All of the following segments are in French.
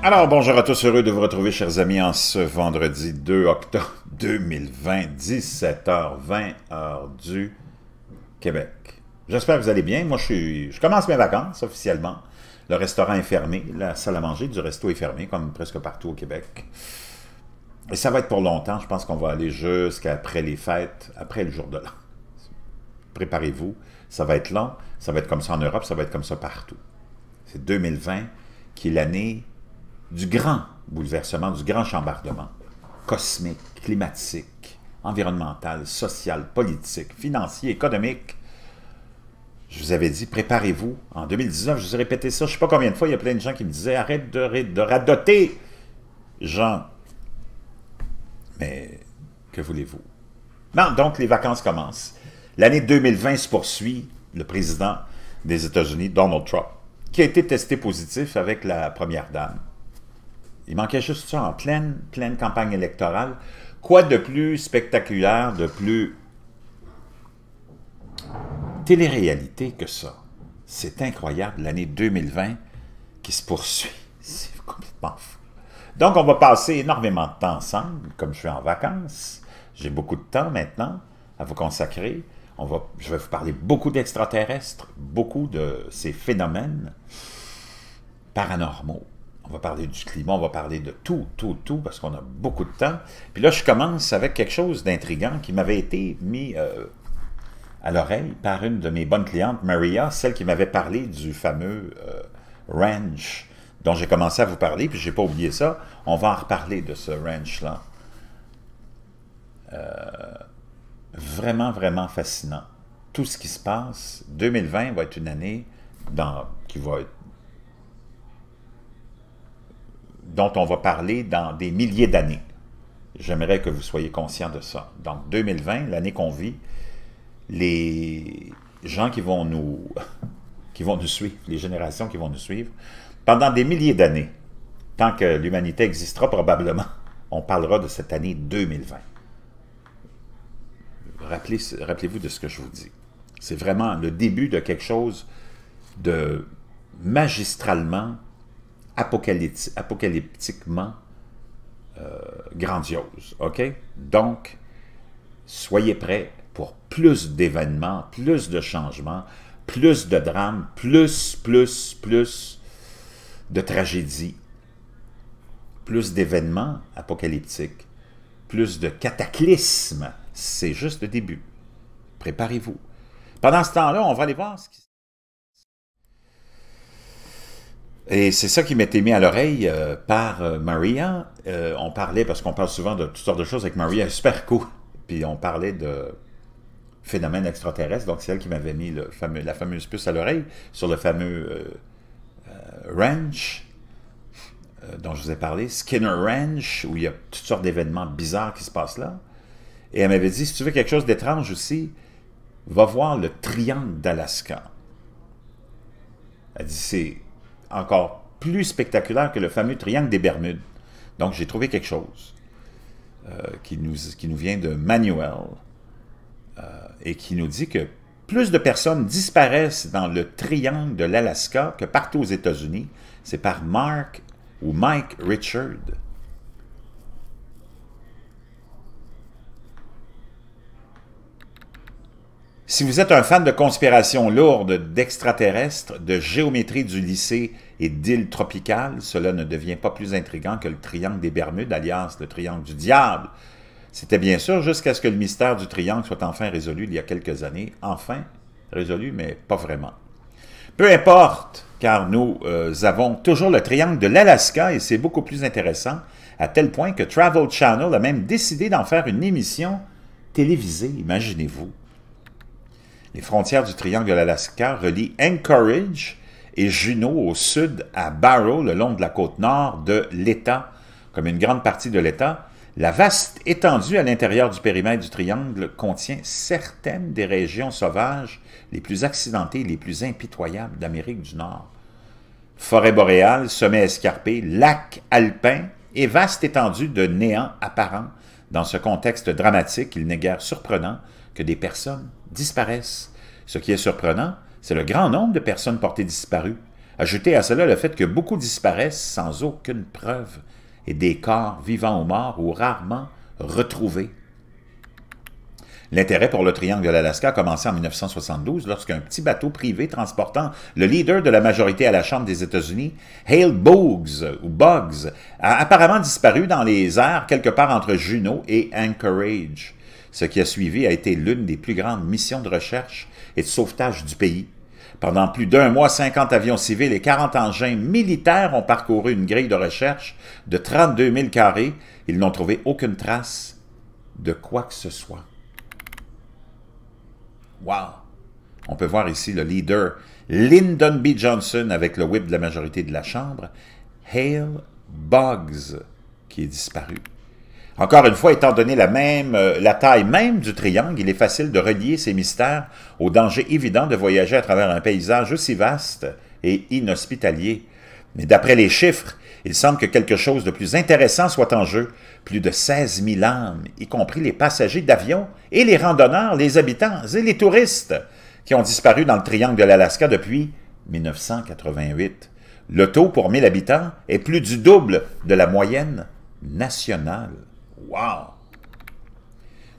Alors, bonjour à tous, heureux de vous retrouver, chers amis, en ce vendredi 2 octobre 2020, 17h20, heure du Québec. J'espère que vous allez bien. Moi, je, je commence mes vacances officiellement. Le restaurant est fermé, la salle à manger du resto est fermée, comme presque partout au Québec. Et ça va être pour longtemps. Je pense qu'on va aller jusqu'après les fêtes, après le jour de l'an. Préparez-vous, ça va être long, ça va être comme ça en Europe, ça va être comme ça partout. C'est 2020 qui est l'année du grand bouleversement, du grand chambardement cosmique, climatique, environnemental, social, politique, financier, économique. Je vous avais dit, préparez-vous. En 2019, je vous ai répété ça, je ne sais pas combien de fois, il y a plein de gens qui me disaient, arrête de, radoter, Jean. Mais que voulez-vous? Non, donc les vacances commencent. L'année 2020 se poursuit. Le président des États-Unis, Donald Trump, qui a été testé positif avec la première dame. Il manquait juste ça en pleine, pleine campagne électorale. Quoi de plus spectaculaire, de plus télé-réalité que ça? C'est incroyable, l'année 2020 qui se poursuit. C'est complètement fou. Donc, on va passer énormément de temps ensemble, comme je suis en vacances. J'ai beaucoup de temps maintenant à vous consacrer. On va, je vais vous parler beaucoup d'extraterrestres, beaucoup de ces phénomènes paranormaux. On va parler du climat, on va parler de tout, tout, tout, parce qu'on a beaucoup de temps. Puis là, je commence avec quelque chose d'intrigant qui m'avait été mis euh, à l'oreille par une de mes bonnes clientes, Maria, celle qui m'avait parlé du fameux euh, ranch dont j'ai commencé à vous parler, puis j'ai pas oublié ça. On va en reparler de ce ranch-là. Euh, vraiment, vraiment fascinant. Tout ce qui se passe, 2020 va être une année dans, qui va être dont on va parler dans des milliers d'années. J'aimerais que vous soyez conscients de ça. Donc 2020, l'année qu'on vit, les gens qui vont nous qui vont nous suivre, les générations qui vont nous suivre, pendant des milliers d'années, tant que l'humanité existera probablement, on parlera de cette année 2020. rappelez-vous de ce que je vous dis. C'est vraiment le début de quelque chose de magistralement apocalyptiquement euh, grandiose. OK? Donc, soyez prêts pour plus d'événements, plus de changements, plus de drames, plus, plus, plus de tragédies, plus d'événements apocalyptiques, plus de cataclysmes. C'est juste le début. Préparez-vous. Pendant ce temps-là, on va aller voir ce qui... Et c'est ça qui m'était mis à l'oreille euh, par euh, Maria. Euh, on parlait, parce qu'on parle souvent de toutes sortes de choses avec Maria, super cool. Puis on parlait de phénomènes extraterrestres. Donc c'est elle qui m'avait mis le fameux, la fameuse puce à l'oreille sur le fameux ranch dont je vous ai parlé, Skinner Ranch, où il y a toutes sortes d'événements bizarres qui se passent là. Et elle m'avait dit, si tu veux quelque chose d'étrange aussi, va voir le triangle d'Alaska. Elle dit, c'est encore plus spectaculaire que le fameux triangle des Bermudes. Donc j'ai trouvé quelque chose euh, qui, nous, vient de Manuel euh, et qui nous dit que plus de personnes disparaissent dans le triangle de l'Alaska que partout aux États-Unis. C'est par Mark ou Mike Richard. Si vous êtes un fan de conspiration lourde d'extraterrestres, de géométrie du lycée et d'îles tropicales, cela ne devient pas plus intrigant que le triangle des Bermudes, alias le triangle du diable. C'était bien sûr jusqu'à ce que le mystère du triangle soit enfin résolu il y a quelques années. Enfin résolu, mais pas vraiment. Peu importe, car nous euh, avons toujours le triangle de l'Alaska et c'est beaucoup plus intéressant, à tel point que Travel Channel a même décidé d'en faire une émission télévisée, imaginez-vous. Les frontières du triangle de l'Alaska relient Anchorage et Juno, au sud à Barrow, le long de la côte nord de l'État, comme une grande partie de l'État, la vaste étendue à l'intérieur du périmètre du triangle contient certaines des régions sauvages les plus accidentées et les plus impitoyables d'Amérique du Nord. forêt boréale sommets escarpés, lacs alpins et vaste étendue de néant apparent. Dans ce contexte dramatique, il n'est guère surprenant que des personnes disparaissent. Ce qui est surprenant, c'est le grand nombre de personnes portées disparues. Ajoutez à cela le fait que beaucoup disparaissent sans aucune preuve et des corps vivants ou morts ou rarement retrouvés. L'intérêt pour le triangle de l'Alaska a commencé en 1972 lorsqu'un petit bateau privé transportant le leader de la majorité à la Chambre des États-Unis, Hale Boggs, ou Boggs, a apparemment disparu dans les airs quelque part entre Juneau et Anchorage. Ce qui a suivi a été l'une des plus grandes missions de recherche et de sauvetage du pays. Pendant plus d'un mois, 50 avions civils et 40 engins militaires ont parcouru une grille de recherche de 32 000 carrés. Ils n'ont trouvé aucune trace de quoi que ce soit. Wow! On peut voir ici le leader Lyndon B. Johnson avec le whip de la majorité de la Chambre, Hale Boggs, qui est disparu. Encore une fois, étant donné la, même, euh, la taille même du triangle, il est facile de relier ces mystères au danger évident de voyager à travers un paysage aussi vaste et inhospitalier. Mais d'après les chiffres, il semble que quelque chose de plus intéressant soit en jeu. Plus de 16 000 âmes, y compris les passagers d'avion et les randonneurs, les habitants et les touristes, qui ont disparu dans le triangle de l'Alaska depuis 1988. Le taux pour 1000 habitants est plus du double de la moyenne nationale. Wow!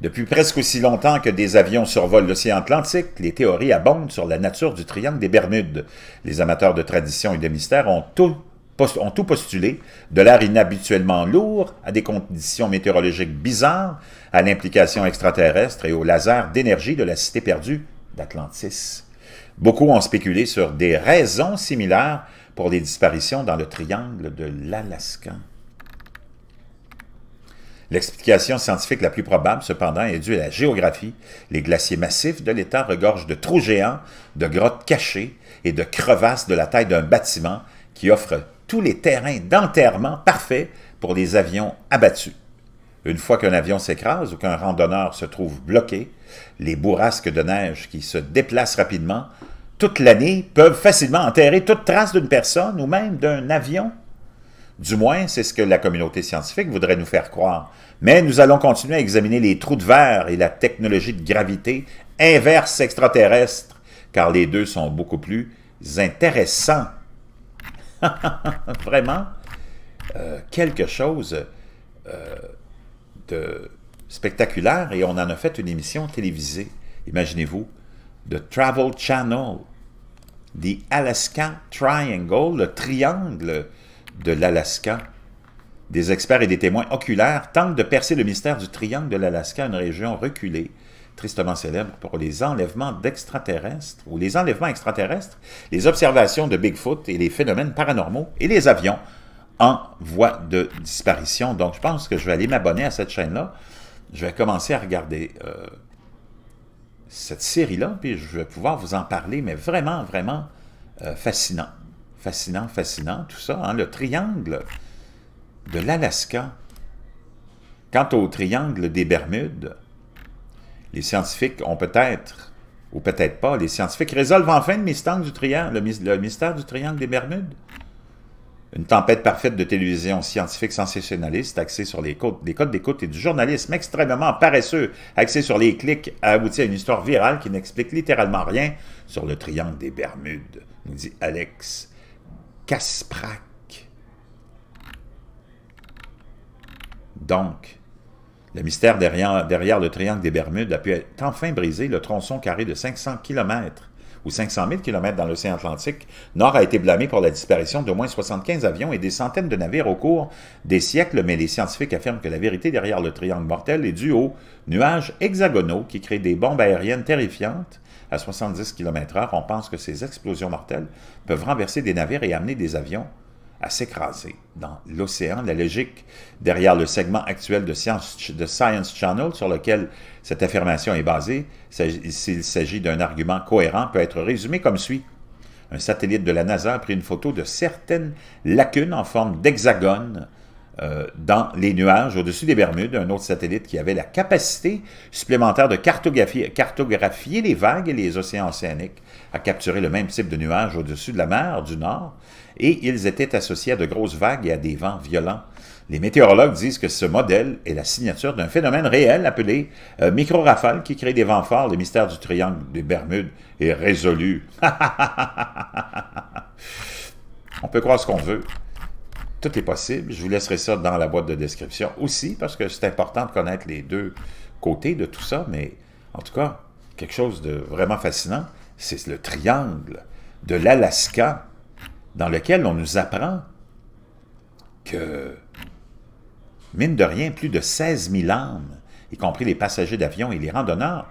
Depuis presque aussi longtemps que des avions survolent l'océan Atlantique, les théories abondent sur la nature du triangle des Bermudes. Les amateurs de tradition et de mystère ont tout, ont tout postulé, de l'air inhabituellement lourd, à des conditions météorologiques bizarres, à l'implication extraterrestre et au laser d'énergie de la cité perdue d'Atlantis. Beaucoup ont spéculé sur des raisons similaires pour les disparitions dans le triangle de l'Alaska. L'explication scientifique la plus probable, cependant, est due à la géographie. Les glaciers massifs de l'État regorgent de trous géants, de grottes cachées et de crevasses de la taille d'un bâtiment qui offrent tous les terrains d'enterrement parfaits pour les avions abattus. Une fois qu'un avion s'écrase ou qu'un randonneur se trouve bloqué, les bourrasques de neige qui se déplacent rapidement toute l'année peuvent facilement enterrer toute trace d'une personne ou même d'un avion du moins, c'est ce que la communauté scientifique voudrait nous faire croire. Mais nous allons continuer à examiner les trous de verre et la technologie de gravité inverse extraterrestre, car les deux sont beaucoup plus intéressants. Vraiment, euh, quelque chose euh, de spectaculaire et on en a fait une émission télévisée, imaginez-vous, de Travel Channel, The Alaska Triangle, le triangle de l'Alaska. Des experts et des témoins oculaires tentent de percer le mystère du triangle de l'Alaska, une région reculée, tristement célèbre pour les enlèvements d'extraterrestres, ou les enlèvements extraterrestres, les observations de Bigfoot et les phénomènes paranormaux, et les avions en voie de disparition. Donc, je pense que je vais aller m'abonner à cette chaîne-là. Je vais commencer à regarder euh, cette série-là, puis je vais pouvoir vous en parler, mais vraiment, vraiment euh, fascinant. Fascinant, fascinant, tout ça. Hein? Le triangle de l'Alaska. Quant au triangle des Bermudes, les scientifiques ont peut-être, ou peut-être pas, les scientifiques résolvent enfin le mystère du triangle, le, mystère, du triangle des Bermudes. Une tempête parfaite de télévision scientifique sensationnaliste axée sur les codes, des codes d'écoute et du journalisme extrêmement paresseux, axée sur les clics, a abouti à une histoire virale qui n'explique littéralement rien sur le triangle des Bermudes, nous dit Alex Casprac. Donc, le mystère derrière, le triangle des Bermudes a pu être enfin brisé. Le tronçon carré de 500 km ou 500 000 km dans l'océan Atlantique Nord a été blâmé pour la disparition d'au moins 75 avions et des centaines de navires au cours des siècles, mais les scientifiques affirment que la vérité derrière le triangle mortel est due aux nuages hexagonaux qui créent des bombes aériennes terrifiantes à 70 km/h, on pense que ces explosions mortelles peuvent renverser des navires et amener des avions à s'écraser dans l'océan. La logique derrière le segment actuel de Science, Channel sur lequel cette affirmation est basée, s'il s'agit d'un argument cohérent, peut être résumé comme suit. Un satellite de la NASA a pris une photo de certaines lacunes en forme d'hexagone euh, dans les nuages au-dessus des Bermudes, un autre satellite qui avait la capacité supplémentaire de cartographier, les vagues et les océans océaniques, à capturer le même type de nuages au-dessus de la mer du Nord, et ils étaient associés à de grosses vagues et à des vents violents. Les météorologues disent que ce modèle est la signature d'un phénomène réel appelé euh, micro-rafale qui crée des vents forts. Le mystère du triangle des Bermudes est résolu. On peut croire ce qu'on veut. Tout est possible. Je vous laisserai ça dans la boîte de description aussi, parce que c'est important de connaître les deux côtés de tout ça, mais en tout cas, quelque chose de vraiment fascinant, c'est le triangle de l'Alaska, dans lequel on nous apprend que, mine de rien, plus de 16 000 âmes, y compris les passagers d'avion et les randonneurs,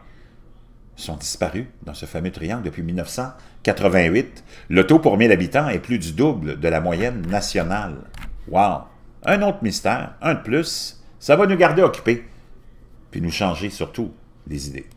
sont disparus dans ce fameux triangle depuis 1988. Le taux pour 1000 habitants est plus du double de la moyenne nationale. Wow! Un autre mystère, un de plus, ça va nous garder occupés, puis nous changer surtout les idées.